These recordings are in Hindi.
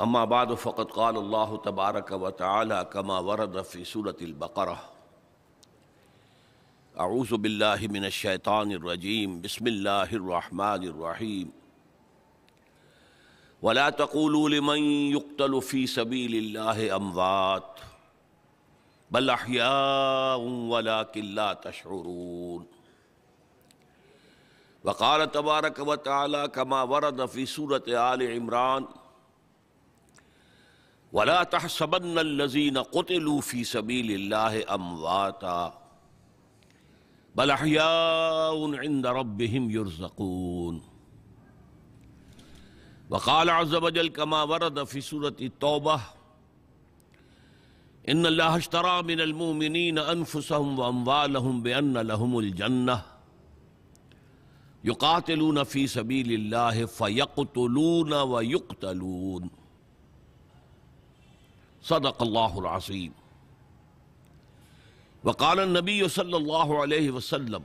أما بعد فقد قال الله تبارك وتعالى كما ورد في سورة البقرة أعوذ بالله من الشيطان الرجيم بسم الله الرحمن الرحيم ولا تقولوا لمن يقتل في سبيل الله أموات بل أحياء ولكن لا تشعرون وقال تبارك وتعالى كما ورد في سورة آل عمران ولا تحسبن الذين قتلوا في سبيل الله أمواتا بل أحياء عند ربهم يرزقون وقال عز وجل كما ورد في سورة التوبة إن الله اشترى من المؤمنين أنفسهم وأموالهم بأن لهم الجنة يقاتلون في سبيل الله فيقتلون ويقتلون सदक अल्लाजीम वकाल नबी सल्ला वसलम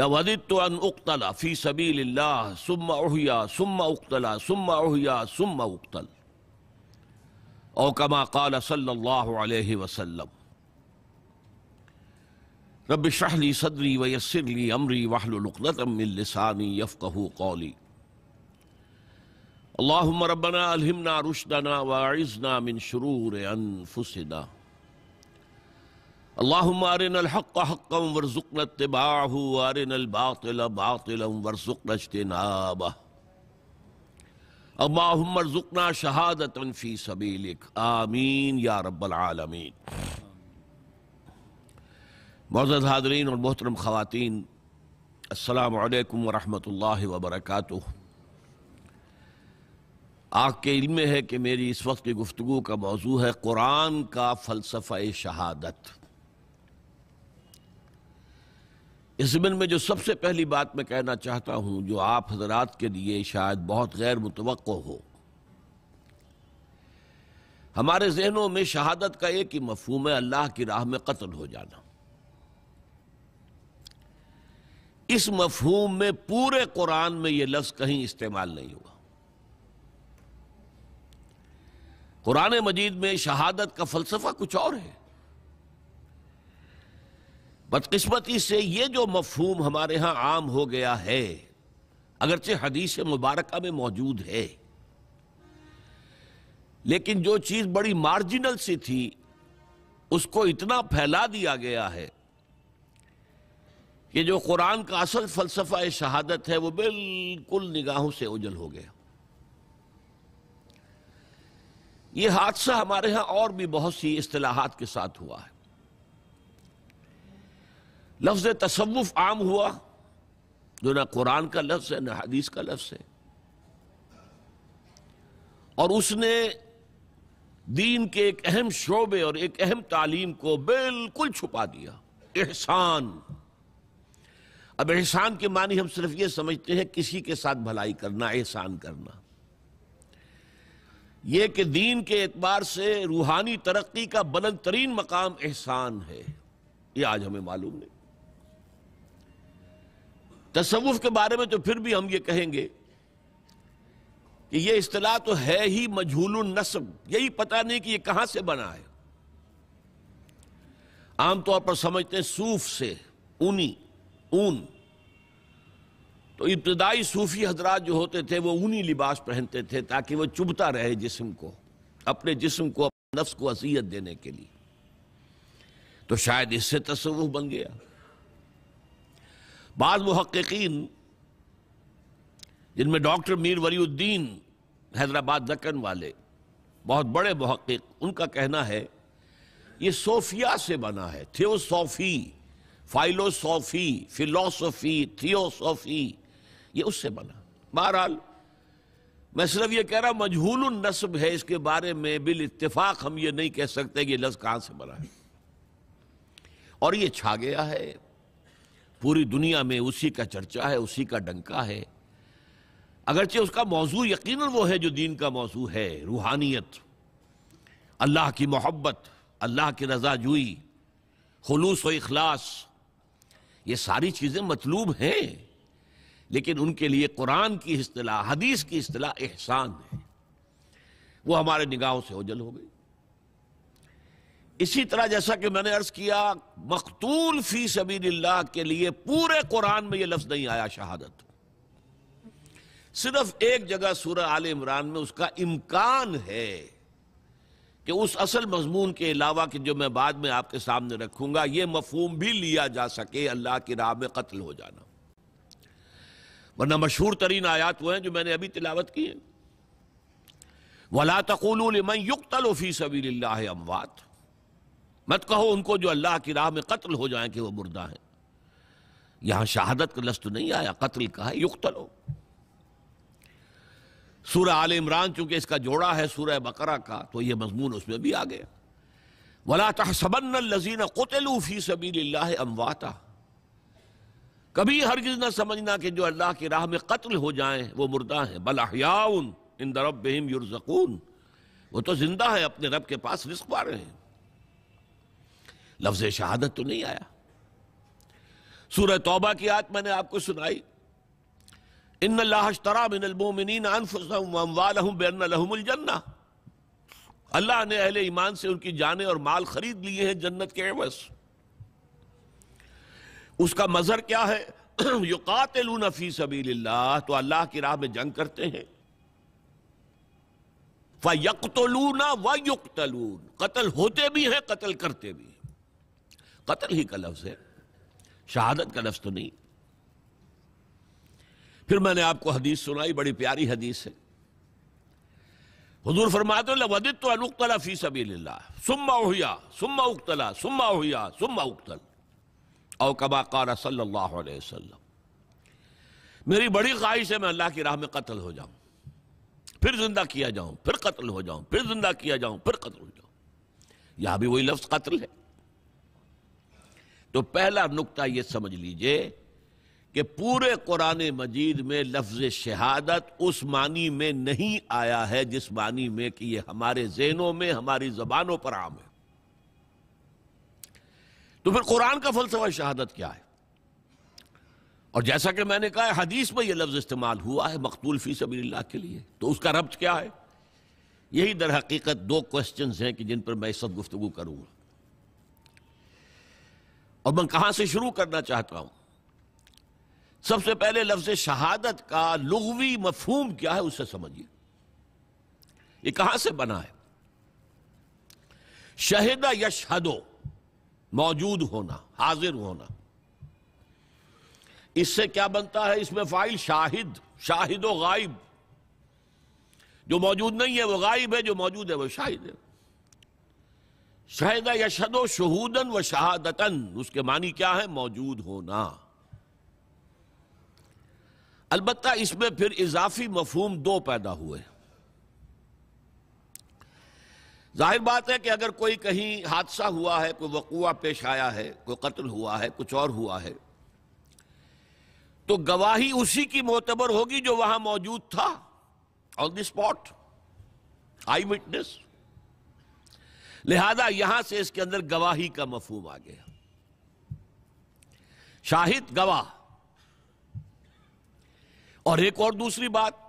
लवदितन उख्तला फ़ी सबील सुम उहिया सुम उख्तला सुम उहिया सुम उख्तल औकमा काल सल्ला वसलम रब शहली सदरी वयसरली अमरी वाहलुलतमिलसानी यफ़ कहू कौली अल्लाहुम रब्बना अलहमना रुशदना वाइजना मिन शरूर अनफुसना अल्लाहुम आरिन अलहक हक्कम वरजुकन तिबाहु आरिन अलबातिल बातिलम वरजुकन इज्तिनाबा अल्लाहुम रजुकना शहादतन फी सबीलिक आमीन या रब्बल आलमीन मोजद हाजरीन और मोहतरम ख़वातीन अस्सलाम वालेकुम वरहमतुल्लाहि वबरकातुहू आपके इल्म है कि मेरी इस वक्त की गुफ्तु का मौजू है कुरान का फ़लसफ़ा शहादत इस ज़मन में जो सबसे पहली बात मैं कहना चाहता हूं जो आप हजरात के लिए शायद बहुत गैर मुतव हो हमारे जहनों में शहादत का एक ही मफहूम है अल्लाह की राह में कत्ल हो जाना इस मफहूम में पूरे कुरान में यह लफ्ज़ कहीं इस्तेमाल नहीं हुआ कुरान मजीद में शहादत का फलसफा कुछ और है बदकस्मती से ये जो मफहूम हमारे यहां आम हो गया है अगरचे हदीस मुबारक में मौजूद है लेकिन जो चीज़ बड़ी मार्जिनल सी थी उसको इतना फैला दिया गया है कि जो कुरान का असल फलसफा शहादत है वो बिल्कुल निगाहों से ओझल हो गया ये हादसा हमारे यहां और भी बहुत सी असलाहत के साथ हुआ है लफ्ज तसवुफ आम हुआ जो ना कुरान का लफ्ज है ना हदीस का लफ्ज है और उसने दीन के एक अहम शोबे और एक अहम तालीम को बिल्कुल छुपा दिया एहसान अब एहसान के मानी हम सिर्फ ये समझते हैं किसी के साथ भलाई करना एहसान करना ये कि दीन के एतबार से रूहानी तरक्की का बुलंद तरीन मकाम एहसान है ये आज हमें मालूम नहीं तस्वुफ के बारे में तो फिर भी हम ये कहेंगे कि यह इतलाह तो है ही मजहूल नस्ब यही पता नहीं कि यह कहां से बना है आमतौर पर समझते हैं सूफ से ऊनी ऊन उन, तो इब्तदाई सूफ़ी हजरा जो होते थे वो ऊनी लिबास पहनते थे ताकि वह चुभता रहे जिसम को अपने जिसम को अपने नफ्स को असीयत देने के लिए तो शायद इससे तस्वुफ बन गया बाद महक्कीन जिनमें डॉक्टर मीर वलीउद्दीन हैदराबाद दक्कन वाले बहुत बड़े महक्क उनका कहना है ये सोफिया से बना है थियोसॉफी फाइलोसोफी फिलोसफी थियोसोफी ये उससे बना बहरहाल मैं सिर्फ ये कह रहा हूं मजहूल नस्ब है इसके बारे में बिल इतफाक हम ये नहीं कह सकते कि लफ्ज कहां से बना है और ये छा गया है पूरी दुनिया में उसी का चर्चा है उसी का डंका है अगरचे उसका मौजू यकीन वो है जो दीन का मौजू है रूहानियत अल्लाह की मोहब्बत अल्लाह की रजाजुई खलूस व इखलास ये सारी चीज़ें मतलूब हैं लेकिन उनके लिए कुरान की असलाह हदीस की असलाह एहसान है वो हमारे निगाहों से ओझल हो गई इसी तरह जैसा कि मैंने अर्ज किया मकतूल फी सबील्लाह के लिए पूरे कुरान में यह लफ्ज नहीं आया शहादत सिर्फ एक जगह सूरह आल इमरान में उसका इम्कान है कि उस असल मजमून के अलावा कि जो मैं बाद में आपके सामने रखूंगा यह मफहूम भी लिया जा सके अल्लाह की राह में कत्ल हो जाना वरना मशहूर तरीन आयात वो हैं जो मैंने अभी तिलावत की है वला तकुलमन युग तलोफी अमवात मत कहो उनको जो अल्लाह की राह में कत्ल हो जाए कि वह मुर्दा है यहां शहादत का लफ्ज नहीं आया कत्ल का है युग तलो आल इमरान चूंकि इसका जोड़ा है सूर बकरा का तो यह मजमून उसमें भी आ गया वला तहसबन लजीन कतलूफ़ी सबील अमवाता कभी हरगिज ना समझना कि जो अल्लाह की राह में कत्ल हो जाएं वो मुर्दा हैं बल इन दरब बेहम युरजकून वो तो जिंदा है अपने रब के पास रिस्क पा रहे हैं लफ्ज शहादत तो नहीं आया सूरह तौबा की आयत मैंने आपको सुनाई इन अल्लाहरा मिनमिन अल्लाह ने अहले ईमान से उनकी जाने और माल खरीद लिए हैं जन्नत के एवज़ उसका मजर क्या है युकातिलू नफी सबील तो अल्लाह की राह में जंग करते हैं फ़यकतलूना व युक्तलून कत्ल होते भी हैं कत्ल करते भी कतल कत्ल ही का लफ्ज़ है शहादत का लफ्ज़ तो नहीं फिर मैंने आपको हदीस सुनाई बड़ी प्यारी हदीस है हजूर फरमाते वदित तो अनुक्तला फ़ी सबी सुम्मा उहिया सुम्मा उक्तला सुम्मा उहिया सुम्मा उक्तला औकबा कार मेरी बड़ी ख्वाहिश है मैं अल्लाह की राह में कत्ल हो जाऊं फिर जिंदा किया जाऊं फिर कत्ल हो जाऊं फिर जिंदा किया जाऊं फिर कत्ल हो जाऊं यह भी वही लफ्ज कत्ल है तो पहला नुकता यह समझ लीजिए कि पूरे कुरान मजीद में लफ्ज शहादत उस मानी में नहीं आया है जिस मानी में कि यह हमारे जहनों में हमारी जबानों पर आम है तो फिर कुरान का फलसफा शहादत क्या है और जैसा कि मैंने कहा हदीस में यह लफ्ज़ इस्तेमाल हुआ है मकतूल फी सबील्ला के लिए तो उसका रब्त क्या है यही दर हकीकत दो क्वेश्चन हैं कि जिन पर मैं सब गुफ्तु करूंगा और मैं कहां से शुरू करना चाहता हूं सबसे पहले लफ्ज शहादत का लघवी मफहूम क्या है उसे समझिए ये से बना है शहदा यशहदो मौजूद होना हाजिर होना इससे क्या बनता है इसमें फाइल शाहिद शाहिद व गायब जो मौजूद नहीं है वो गायब है जो मौजूद है वो शाहिद है शाहिदा यशदो शहूदन व शहादतन उसके मानी क्या है मौजूद होना अलबत् इसमें फिर इजाफी मफहूम दो पैदा हुए जाहिर बात है कि अगर कोई कहीं हादसा हुआ है कोई वकुआ पेश आया है कोई कत्ल हुआ है कुछ और हुआ है तो गवाही उसी की मोतबर होगी जो वहां मौजूद था on the spot eyewitness लिहाजा यहां से इसके अंदर गवाही का मफहूम आ गया शाहिद गवाह और एक और दूसरी बात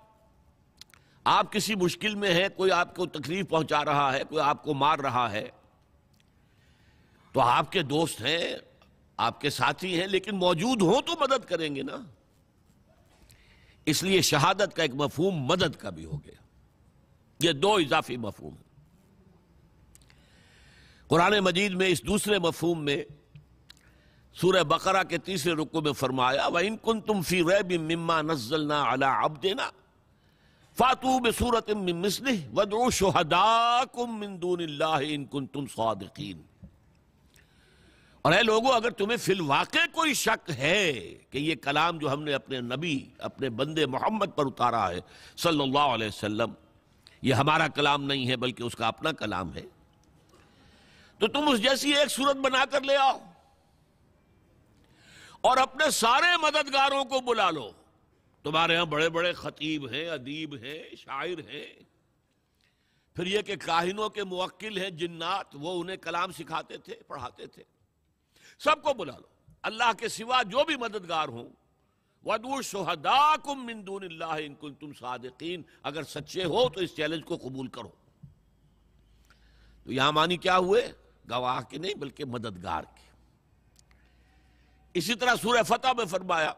आप किसी मुश्किल में हैं कोई आपको तकलीफ पहुंचा रहा है कोई आपको मार रहा है तो आपके दोस्त हैं आपके साथी हैं लेकिन मौजूद हो तो मदद करेंगे ना इसलिए शहादत का एक मफहूम मदद का भी हो गया ये दो इजाफी मफहूम कुरान मजीद में इस दूसरे मफहूम में सूर्य बकरा के तीसरे रुको में फरमाया वह इनकुन तुम फी रैब मम्मा नजलना अला अब देना फातूब सूरत तुम और लोगो अगर तुम्हें फिलवाक़ कोई शक है कि ये कलाम जो हमने अपने नबी अपने बंदे मोहम्मद पर उतारा है सल्लल्लाहु यह ये हमारा कलाम नहीं है बल्कि उसका अपना कलाम है तो तुम उस जैसी एक सूरत बनाकर ले आओ और अपने सारे मददगारों को बुला लो तुम्हारे यहां बड़े बड़े खतीब हैं अदीब हैं शायर हैं फिर यह कि काहिनों के मुक्ल हैं जिन्नात वो उन्हें कलाम सिखाते थे पढ़ाते थे सबको बुला लो अल्लाह के सिवा जो भी मददगार हों वदू इनकुल तुम सादकिन अगर सच्चे हो तो इस चैलेंज को कबूल करो तो यहां मानी क्या हुए गवाह के नहीं बल्कि मददगार के इसी तरह सूर्य फतह में फरमाया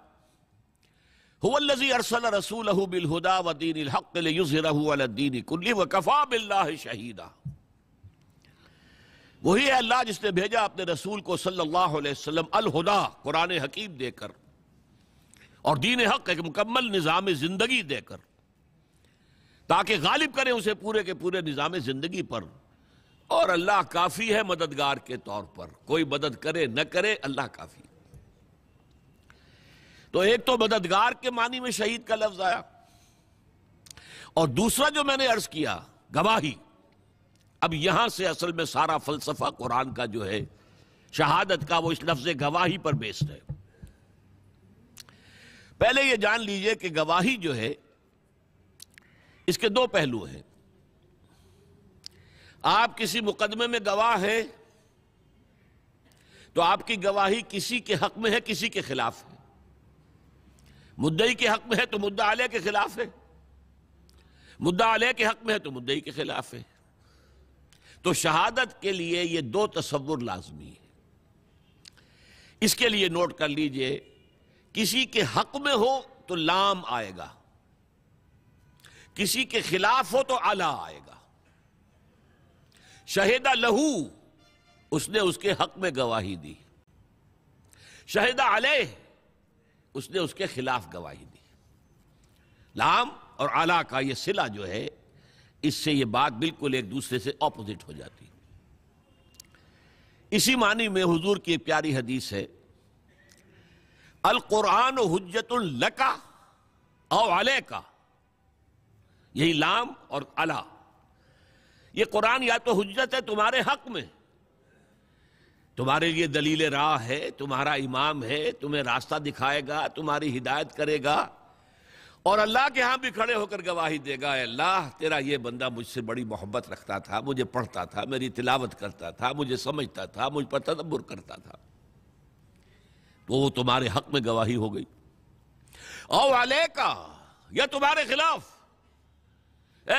शहीदा वही है अल्लाह जिसने भेजा अपने रसूल को सल्लल्लाहु अलैहि वसल्लम अलहुदा कुरान हकीम देकर और दीन हक एक मुकम्मल निज़ाम ज़िंदगी देकर ताकि गालिब करें उसे पूरे के पूरे निज़ाम ज़िंदगी पर और अल्लाह काफ़ी है मददगार के तौर पर कोई मदद करे न करे अल्लाह काफ़ी तो एक तो मददगार के मानी में शहीद का लफ्ज आया और दूसरा जो मैंने अर्ज किया गवाही अब यहां से असल में सारा फलसफा कुरान का जो है शहादत का वो इस लफ्ज गवाही पर बेस्ड है पहले ये जान लीजिए कि गवाही जो है इसके दो पहलू हैं आप किसी मुकदमे में गवाह हैं तो आपकी गवाही किसी के हक में है किसी के खिलाफ है मुद्दई के हक में है तो मुद्दा आलिया के खिलाफ है मुद्दा आलिया के हक में है तो मुद्दई के खिलाफ है तो शहादत के लिए ये दो तस्वुर लाजमी है इसके लिए नोट कर लीजिए किसी के हक में हो तो लाम आएगा किसी के खिलाफ हो तो आला आएगा शहेदा लहू उसने उसके हक में गवाही दी शहेदा अलह उसने उसके खिलाफ गवाही दी लाम और आला का ये सिला जो है इससे ये बात बिल्कुल एक दूसरे से ऑपोजिट हो जाती इसी मानी में हुजूर की प्यारी हदीस है अल कुरान हजतुल लका और अले का यही लाम और अला ये कुरान या तो हजत है तुम्हारे हक में तुम्हारे लिए दलील राह है तुम्हारा इमाम है तुम्हें रास्ता दिखाएगा तुम्हारी हिदायत करेगा और अल्लाह के यहां भी खड़े होकर गवाही देगा अल्लाह तेरा ये बंदा मुझसे बड़ी मोहब्बत रखता था मुझे पढ़ता था मेरी तिलावत करता था मुझे समझता था मुझ पर तदब्बर करता था तो वो तुम्हारे हक में गवाही हो गई और का यह तुम्हारे खिलाफ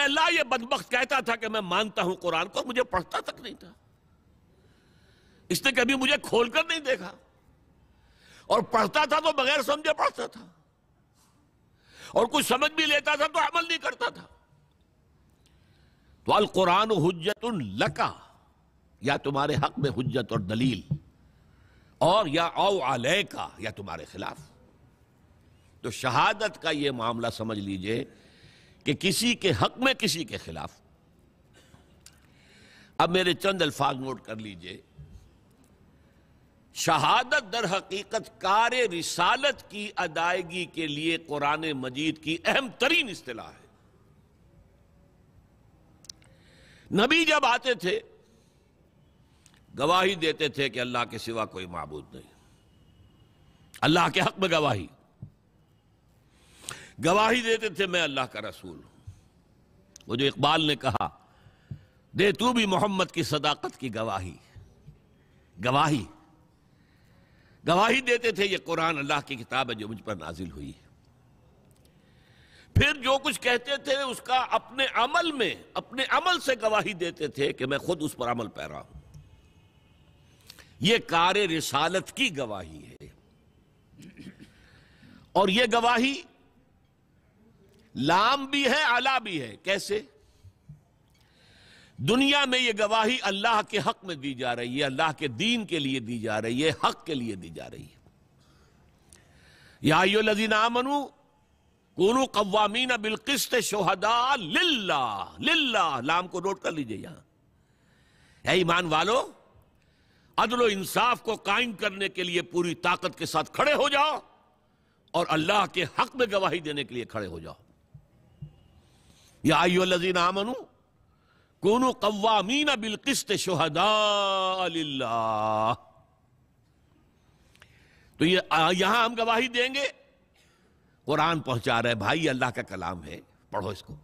अल्लाह ये बदबक कहता था कि मैं मानता हूं कुरान को मुझे पढ़ता तक नहीं था इसने कभी मुझे खोलकर नहीं देखा और पढ़ता था तो बगैर समझे पढ़ता था और कुछ समझ भी लेता था तो अमल नहीं करता था तो अल कुरान हजत लका या तुम्हारे हक में हजत और दलील और या औ आलय का या तुम्हारे खिलाफ तो शहादत का यह मामला समझ लीजिए कि किसी के हक में किसी के खिलाफ अब मेरे चंद अल्फाज नोट कर लीजिए शहादत दर हकीकत कार रिसालत की अदायगी के लिए कुरान मजीद की अहम तरीन अतलाह है नबी जब आते थे गवाही देते थे कि अल्लाह के सिवा कोई मबूद नहीं अल्लाह के हक में गवाही गवाही देते थे मैं अल्लाह का रसूल हूं वो जो इकबाल ने कहा दे तू भी मोहम्मद की सदाकत की गवाही गवाही गवाही देते थे ये कुरान अल्लाह की किताब है जो मुझ पर नाजिल हुई है फिर जो कुछ कहते थे उसका अपने अमल में अपने अमल से गवाही देते थे कि मैं खुद उस पर अमल पैरा हूं यह कार रिसालत की गवाही है और यह गवाही लाम भी है आला भी है कैसे दुनिया में ये गवाही अल्लाह के हक में दी जा रही है अल्लाह के दीन के लिए दी जा रही है हक के लिए दी जा रही है या लजीन आमनु कूनु कवामीन बिलकिस्त शोहदा लिल्ला लिल्ला लाम को नोट कर लीजिए यहां है ईमान वालो अदलो इंसाफ को कायम करने के लिए पूरी ताकत के साथ खड़े हो जाओ और अल्लाह के हक में गवाही देने के लिए खड़े हो जाओ या आयो लजीन आमनू कोनो कवामीना बिलकिस्त शोहदा तो ये यहां हम गवाही देंगे कुरान पहुंचा रहे भाई अल्लाह का कलाम है पढ़ो इसको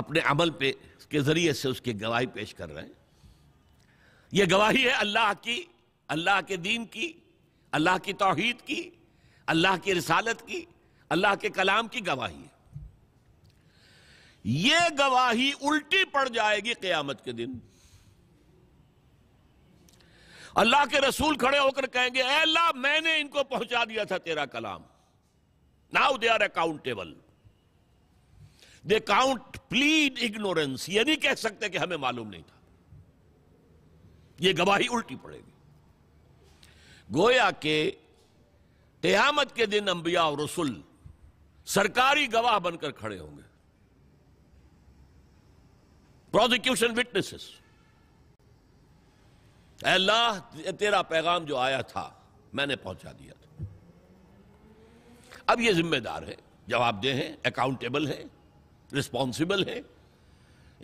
अपने अमल पे के जरिए से उसकी गवाही पेश कर रहे हैं यह गवाही है अल्लाह की अल्लाह के दीन की अल्लाह की तोहहीद की अल्लाह की रिसालत की अल्लाह के कलाम की गवाही है ये गवाही उल्टी पड़ जाएगी क्यामत के दिन अल्लाह के रसूल खड़े होकर कहेंगे अल्लाह मैंने इनको पहुंचा दिया था तेरा कलाम now they are accountable they can't plead ignorance ये नहीं कह सकते कि हमें मालूम नहीं था ये गवाही उल्टी पड़ेगी गोया के कयामत के दिन अंबिया और रसुल सरकारी गवाह बनकर खड़े होंगे प्रोसिक्यूशन विटनेसेस अल्लाह तेरा पैगाम जो आया था मैंने पहुंचा दिया था अब ये जिम्मेदार है जवाबदेह है अकाउंटेबल है रिस्पॉन्सिबल है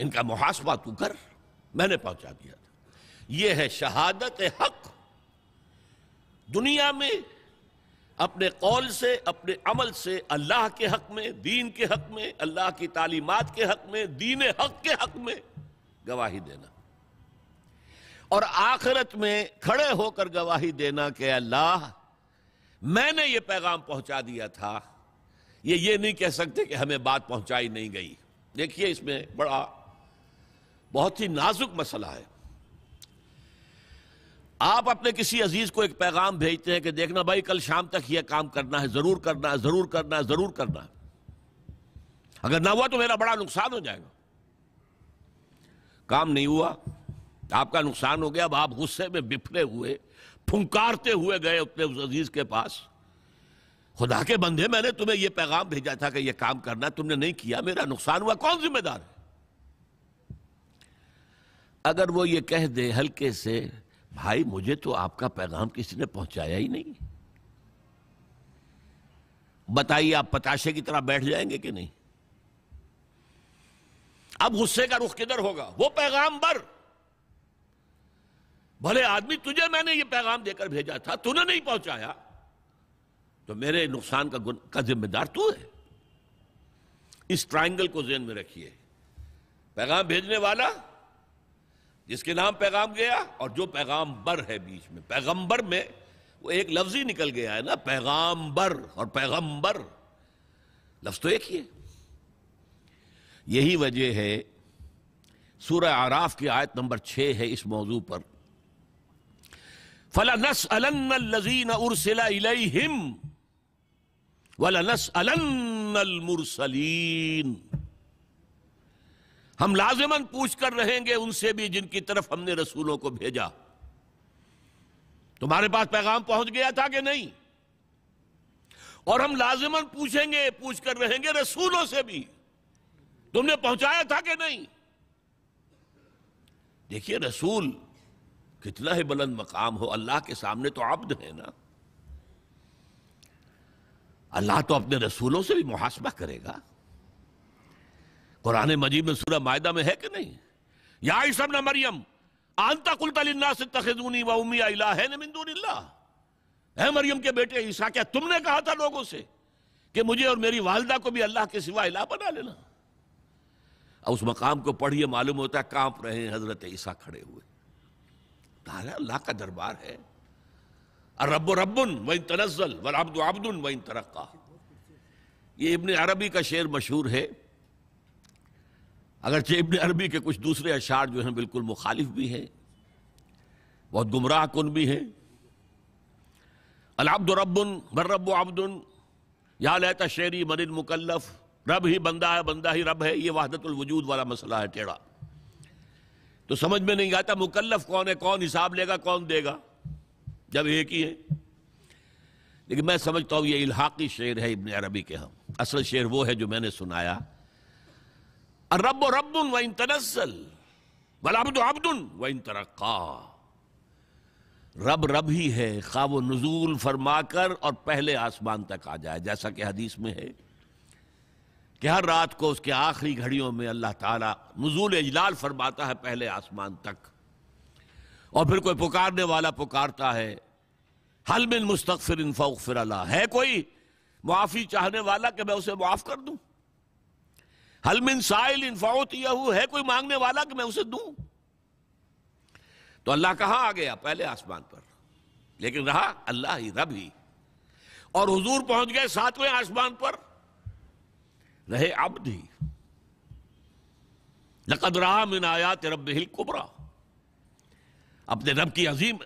इनका मुहासबा तू कर मैंने पहुंचा दिया था यह है शहादत हक दुनिया में अपने कौल से अपने अमल से अल्लाह के हक में दीन के हक में अल्लाह की तालीमत के हक में दीन हक के हक में गवाही देना और आखिरत में खड़े होकर गवाही देना कि अल्लाह मैंने ये पैगाम पहुंचा दिया था ये ये नहीं कह सकते कि हमें बात पहुंचाई नहीं गई देखिए इसमें बड़ा बहुत ही नाजुक मसला है आप अपने किसी अजीज को एक पैगाम भेजते हैं कि देखना भाई कल शाम तक यह काम करना है जरूर करना है जरूर करना है जरूर करना है अगर ना हुआ तो मेरा बड़ा नुकसान हो जाएगा काम नहीं हुआ आपका नुकसान हो गया अब आप गुस्से में बिफरे हुए फुंकारते हुए गए अपने उस अजीज के पास खुदा के बंधे मैंने तुम्हें यह पैगाम भेजा था कि यह काम करना तुमने नहीं किया मेरा नुकसान हुआ कौन जिम्मेदार है अगर वो ये कह दे हल्के से भाई मुझे तो आपका पैगाम किसी ने पहुंचाया ही नहीं बताइए आप पताशे की तरह बैठ जाएंगे कि नहीं अब गुस्से का रुख किधर होगा वो पैगाम बर भले आदमी तुझे मैंने ये पैगाम देकर भेजा था तूने नहीं पहुंचाया तो मेरे नुकसान का का जिम्मेदार तू है इस ट्रायंगल को जेन में रखिए पैगाम भेजने वाला जिसके नाम पैगाम गया और जो पैगाम्बर है बीच में पैगंबर में वो एक लफ्ज ही निकल गया है ना पैगाम्बर और पैगंबर लफ्ज तो एक ही है यही वजह है सूर्य आराफ की आयत नंबर छह है इस मौजू पर फला नस अलन लजीन उर्सिला हिम वला नस अलन मुरसलीन हम लाजमन पूछ कर रहेंगे उनसे भी जिनकी तरफ हमने रसूलों को भेजा तुम्हारे पास पैगाम पहुंच गया था कि नहीं और हम लाजमन पूछेंगे पूछ कर रहेंगे रसूलों से भी तुमने पहुंचाया था कि नहीं देखिए रसूल कितना ही बुलंद मकाम हो अल्लाह के सामने तो अब्द है ना अल्लाह तो अपने रसूलों से भी मुहासबा करेगा कुरान मजीद में सूरह मायदा में है कि नहीं या सब ना मरियम आंता कुलता से तखजूनी व उमिया है मरियम के बेटे ईसा क्या तुमने कहा था लोगों से कि मुझे और मेरी वालदा को भी अल्लाह के सिवा इला बना लेना अब उस मकाम को पढ़िए मालूम होता है कांप रहे हैं हजरत ईसा खड़े हुए अल्लाह का दरबार है और रब्बो रब्बन वही तनजल वब्दो आब्दुन वही तरक्का ये इबन अरबी का शेर मशहूर है अगरचे इबन अरबी के कुछ दूसरे अशार जो हैं बिल्कुल मुखालिफ भी हैं बहुत गुमराह कन भी हैं अलाब्द रबन बर्रब आब्दन या लहता शेरी मरिन मुकल्लफ रब ही बंदा है बंदा ही रब है ये वहादतुल वजूद वाला मसला है टेढ़ा तो समझ में नहीं आता मुकल्लफ कौन है कौन हिसाब लेगा कौन देगा जब एक ही है लेकिन मैं समझता हूँ ये इलाहाकी शेर है इबन अरबी के हम असल शेर वो है जो मैंने सुनाया रब रब वन तनसल वलाबद अब्दुन वन तरक्का रब रब ही है खा वो नजूल फरमाकर और पहले आसमान तक आ जाए जैसा कि हदीस में है कि हर रात को उसके आखिरी घड़ियों में अल्लाह ताला नजूल इजलाल फरमाता है पहले आसमान तक और फिर कोई पुकारने वाला पुकारता है हल बिन मुस्तफ़िर फ़िर है कोई मुआफ़ी चाहने वाला कि मैं उसे मुआफ़ कर दूँ हलमिन साइल इनफाउत यहू है कोई मांगने वाला कि मैं उसे दू तो अल्लाह कहां आ गया पहले आसमान पर लेकिन रहा अल्लाह ही रब ही और हुजूर पहुंच गए सातवें आसमान पर रहे अब भी लकद रहा मिन आयात रब हिल कुबरा अपने रब की अजीम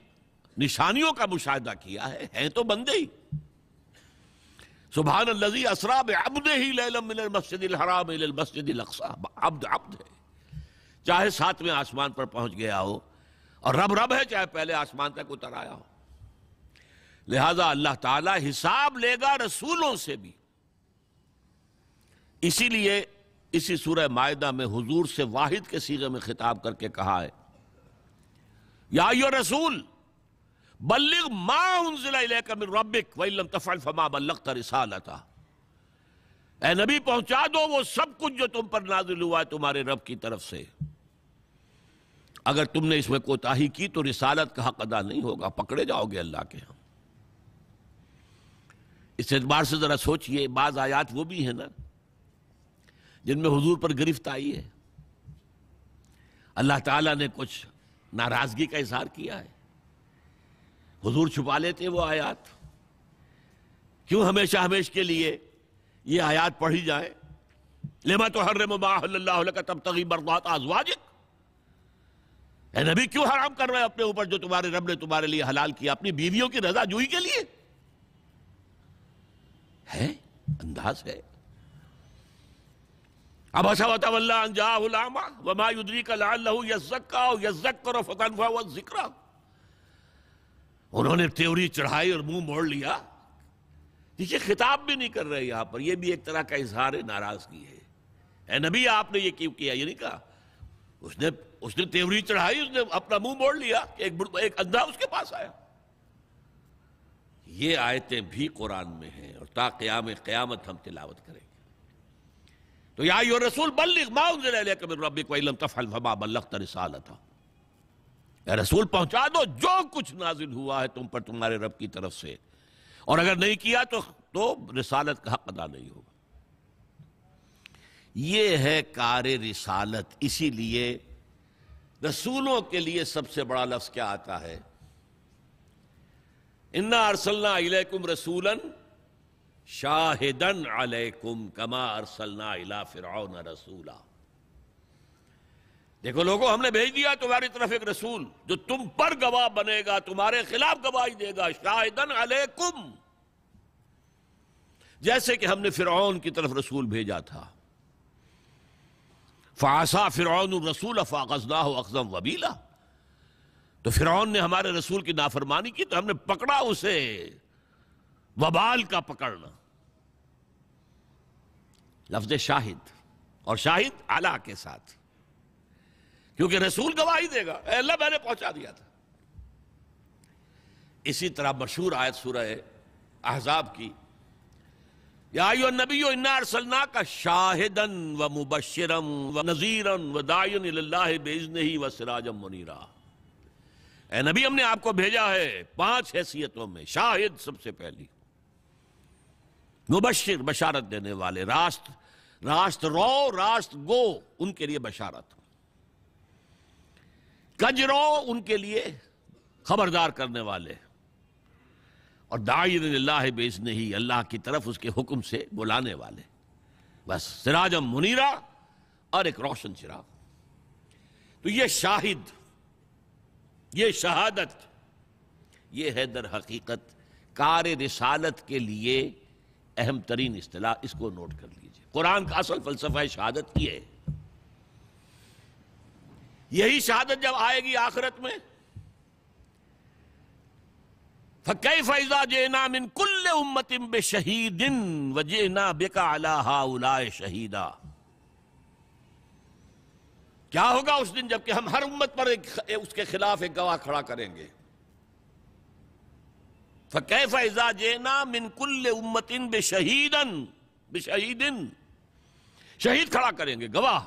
निशानियों का मुशाह किया है हैं तो बंदे ही सुबहान लजी असराब अब्द ही मस्जिद मस्जिद अब्द अब्द है चाहे सातवें आसमान पर पहुंच गया हो और रब रब है चाहे पहले आसमान तक उतर आया हो लिहाजा अल्लाह ताला हिसाब लेगा रसूलों से भी इसीलिए इसी सूरह मायदा में हुजूर से वाहिद के सीगे में खिताब करके कहा है या यो रसूल बल्लिग माउन रबिक फमा बल्लग तरसालता नबी पहुंचा दो वो सब कुछ जो तुम पर नाजिल हुआ है तुम्हारे रब की तरफ से अगर तुमने इसमें कोताही की तो रिसालत का हक अदा नहीं होगा पकड़े जाओगे अल्लाह के यहां इस एतबार से ज़रा सोचिए बाज़ आयात वो भी है ना जिनमें हुजूर पर गिरफ्त आई है अल्लाह ताला ने कुछ नाराज़गी का इजहार किया है हुजूर छुपा लेते वो आयात क्यों हमेशा हमेश के लिए ये आयात पढ़ी जाए लेमा तो हर मुबाला तब तक बर्बाद बर्दात आजवाजिक नबी क्यों हराम कर रहे हैं अपने ऊपर जो तुम्हारे रब ने तुम्हारे लिए हलाल किया अपनी बीवियों की रजा जुई के लिए है अंदाज है अब अच्छा हसवत वमा युद्री का लाल लहू यज्जक का यज्जक करो फतनफा व जिक्रा उन्होंने त्योरी चढ़ाई और मुंह मोड़ लिया देखिए खिताब भी नहीं कर रहे यहां पर यह भी एक तरह का इजहार है नाराजगी है ए नबी आपने ये क्यों किया ये नहीं कहा उसने उसने तेवरी चढ़ाई उसने अपना मुंह मोड़ लिया एक एक अंधा उसके पास आया ये आयतें भी कुरान में हैं और ताकयाम क्यामत हम तिलावत करेंगे तो या यो रसूल बल्लिग माउजिल रबी को इलम तफल बल्लख था रसूल पहुंचा दो जो कुछ नाजिल हुआ है तुम पर तुम्हारे रब की तरफ से और अगर नहीं किया तो तो रिसालत का हक अदा नहीं होगा ये है कार रिसालत इसीलिए रसूलों के लिए सबसे बड़ा लफ्ज क्या आता है इन्ना अरसलना अलैकुम रसूलन शाहिदन अलैकुम कमा अरसलना इला फिरौन रसूला देखो लोगों हमने भेज दिया तुम्हारी तरफ एक रसूल जो तुम पर गवाह बनेगा तुम्हारे खिलाफ गवाही देगा शाहिदन अलैकुम जैसे कि हमने फिरौन की तरफ रसूल भेजा था फासा फिरौन रसूल फाकजना अकजम वबीला तो फिरौन ने हमारे रसूल की नाफरमानी की तो हमने पकड़ा उसे वबाल का पकड़ना लफ्ज शाहिद और शाहिद आला के साथ क्योंकि रसूल गवाही देगा अल्लाह मैंने पहुंचा दिया था इसी तरह मशहूर आयत सूरह अहजाब की यायो नबी इन्ना का शाहिदन व मुबशरम व नज़ीरन व दायन बेजन ही व सिराजम मुनीरा ए नबी हमने आपको भेजा है पांच हैसियतों में शाहिद सबसे पहली मुबशर बशारत देने वाले रास्त रास्त रो रास्त गो उनके लिए बशारत कजरो उनके लिए खबरदार करने वाले और दायर बेजन ही अल्लाह की तरफ उसके हुक्म से बुलाने वाले बस सिराजम मुनीरा और एक रोशन चिराग तो ये शाहिद ये शहादत ये है दर हकीकत कार रिसालत के लिए अहम तरीन अतलाह इसको नोट कर लीजिए कुरान का असल फलसफा शहादत की है यही शहादत जब आएगी आखिरत में फकई फैजा जेना मिन कुल्ल उम्मतिम बे शहीदिन ना बेका अला हाउलाए शहीदा क्या होगा उस दिन जबकि हम हर उम्मत पर एक, उसके खिलाफ एक गवाह खड़ा करेंगे फकै फैजा जेना मिन कुल्ल उम्मतिन बे शहीदन बे शहीदिन शहीद खड़ा करेंगे गवाह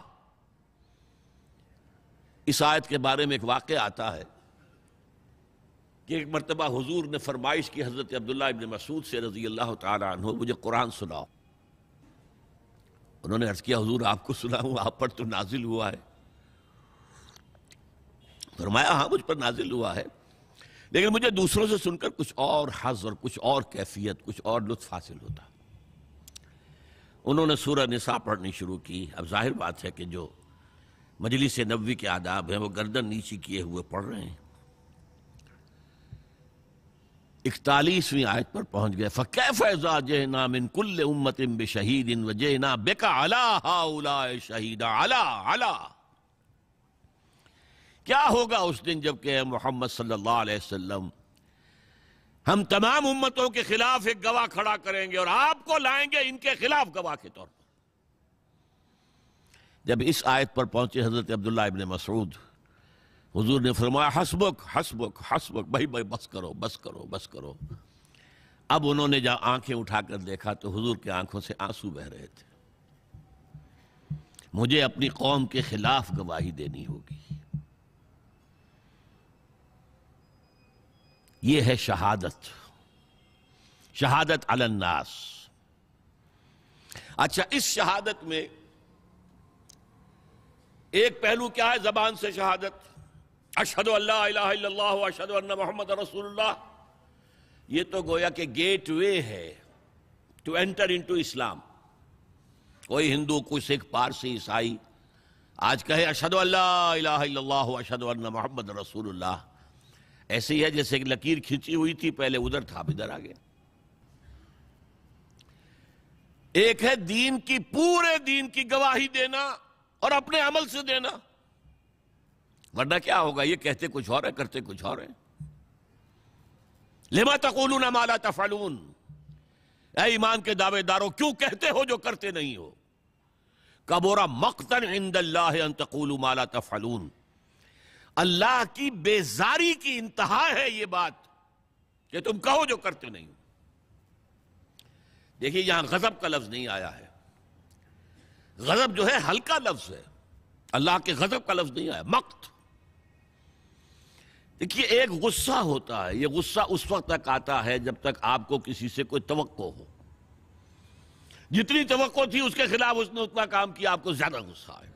इस आयत के बारे में एक वाक़ आता है कि एक मरतबा हुजूर ने फरमाइश की हज़रत अब्दुल्ला इबन मसूद से रजी अल्लाह तु मुझे कुरान सुनाओ उन्होंने अर्ज़ किया हुजूर आपको सुनाऊँ आप पर तो नाजिल हुआ है फरमाया हाँ मुझ पर नाजिल हुआ है लेकिन मुझे दूसरों से सुनकर कुछ और हज और कुछ और कैफियत कुछ और लुत्फ हासिल होता उन्होंने सूरह निसा पढ़नी शुरू की अब जाहिर बात है कि जो मजलिस से नबी के आदाब हैं वो गर्दन नीचे किए हुए पढ़ रहे हैं इकतालीसवीं आयत पर पहुंच गए फैजा जय नाम शहीद इन वजह ना बेका अला हाउला अला अला क्या होगा उस दिन जबकि मोहम्मद सल्लाम हम तमाम उम्मतों के खिलाफ एक गवाह खड़ा करेंगे और आपको लाएंगे इनके खिलाफ गवाह के तौर पर जब इस आयत पर पहुंचे हज़रत अब्दुल्ला इबन मसूद हुजूर ने फरमाया हसबुक हसबुक हसबुक भाई भाई बस करो बस करो बस करो अब उन्होंने जब आंखें उठाकर देखा तो हुजूर के आंखों से आंसू बह रहे थे मुझे अपनी कौम के खिलाफ गवाही देनी होगी ये है शहादत शहादत अलन्नास अच्छा इस शहादत में एक पहलू क्या है जबान से शहादत अशद अल्लाह अशद मोहम्मद रसूल्ला ये तो गोया के गेट वे है to enter into Islam कोई हिंदू कोई सिख पारसी ईसाई आज कहे अशद अल्लाह अशद मोहम्मद रसूल्ला ऐसी है जैसे एक लकीर खींची हुई थी पहले उधर था अब इधर आ गया एक है दीन की पूरे दीन की गवाही देना और अपने अमल से देना वरना क्या होगा ये कहते कुछ और है करते कुछ और है तकोलू ना माला तफालून ईमान के दावेदारों क्यों कहते हो जो करते नहीं हो कबोरा मख्तन इंदल्लाकूलू माला तफालून अल्लाह की बेजारी की इंतहा है ये बात कि तुम कहो जो करते नहीं हो देखिए यहां गजब का लफ्ज नहीं आया है गजब जो है हल्का लफ्ज है अल्लाह के गजब का लफ्ज नहीं आया मक्त देखिए एक गुस्सा होता है ये गुस्सा उस वक्त तक आता है जब तक आपको किसी से कोई तवक्को हो जितनी तो थी उसके खिलाफ उसने उतना काम किया आपको ज्यादा गुस्सा आएगा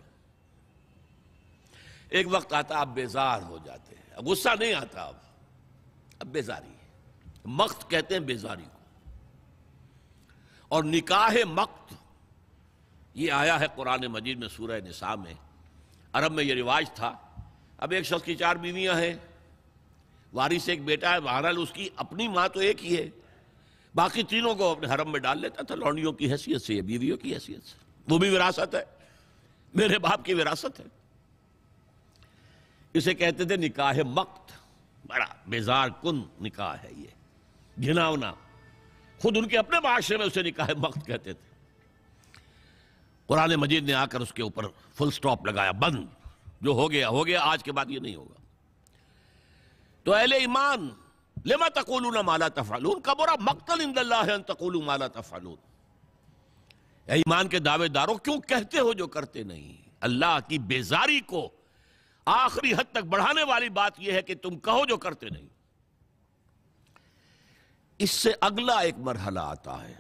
एक वक्त आता आप बेजार हो जाते हैं गुस्सा नहीं आता अब अब बेजारी मक्त कहते हैं बेजारी को और निकाह मक्त ये आया है कुरान मजीद में सूर्य निसा में अरब में ये रिवाज था अब एक शख्स की चार बीवियां हैं वारिस एक बेटा है बहरहाल उसकी अपनी माँ तो एक ही है बाकी तीनों को अपने हरम में डाल लेता था लौंडियों की हैसियत से बीवियों की हैसियत से वो भी विरासत है मेरे बाप की विरासत है इसे कहते थे निकाह मक्त बड़ा बेजार कुन निकाह है ये घिनावना खुद उनके अपने माशरे में उसे निकाह मक्त कहते थे कुरान मजीद ने आकर उसके ऊपर फुल स्टॉप लगाया बंद जो हो गया हो गया आज के बाद ये नहीं होगा तो अहले ईमान लेमा तकोलून माला तफालून बोरा मकतल इन माला तफालून ईमान के दावेदारों क्यों कहते हो जो करते नहीं अल्लाह की बेजारी को आखिरी हद तक बढ़ाने वाली बात यह है कि तुम कहो जो करते नहीं इससे अगला एक मरहला आता है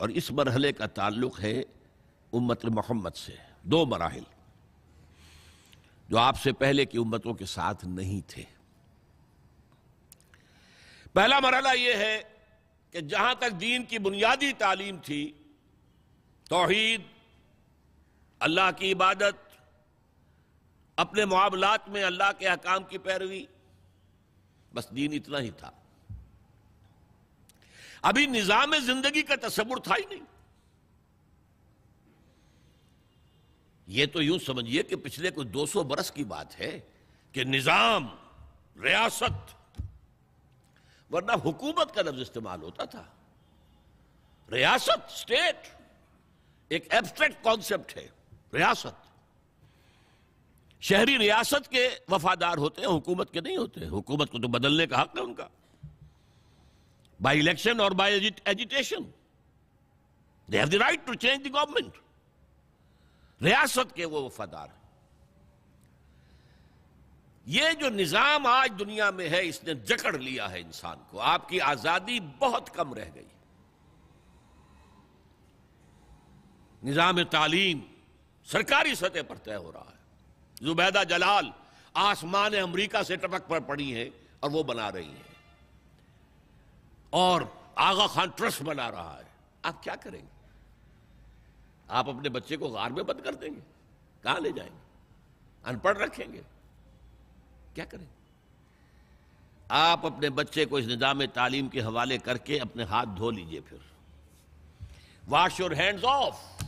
और इस मरहले का ताल्लुक है उम्मत मोहम्मद से दो मराहल जो आपसे पहले की उम्मतों के साथ नहीं थे पहला मरला यह है कि जहां तक दीन की बुनियादी तालीम थी तोहहीद अल्लाह की इबादत अपने मामलात में अल्लाह के अकाम की पैरवी बस दीन इतना ही था अभी निज़ाम ज़िंदगी का तस्वुर था ही नहीं ये तो यूं समझिए कि पिछले कुछ 200 बरस की बात है कि निजाम रियासत वरना हुकूमत का लफ्ज इस्तेमाल होता था रियासत स्टेट एक एब्स्ट्रैक्ट कॉन्सेप्ट है रियासत शहरी रियासत के वफादार होते हैं हुकूमत के नहीं होते हुकूमत को तो बदलने का हक है उनका बाई इलेक्शन और by agitation they have the right to change the government रियासत के वो वफादार हैं ये जो निज़ाम आज दुनिया में है इसने जकड़ लिया है इंसान को आपकी आज़ादी बहुत कम रह गई निज़ाम तालीम सरकारी सतह पर तय हो रहा है जुबैदा जलाल आसमान अमरीका से टपक पर पड़ी है और वो बना रही है और आगा खान ट्रस्ट बना रहा है आप क्या करेंगे आप अपने बच्चे को गार में बंद कर देंगे कहा ले जाएंगे अनपढ़ रखेंगे क्या करें आप अपने बच्चे को इस निज़ाम तालीम के हवाले करके अपने हाथ धो लीजिए फिर वॉश योर हैंड्स ऑफ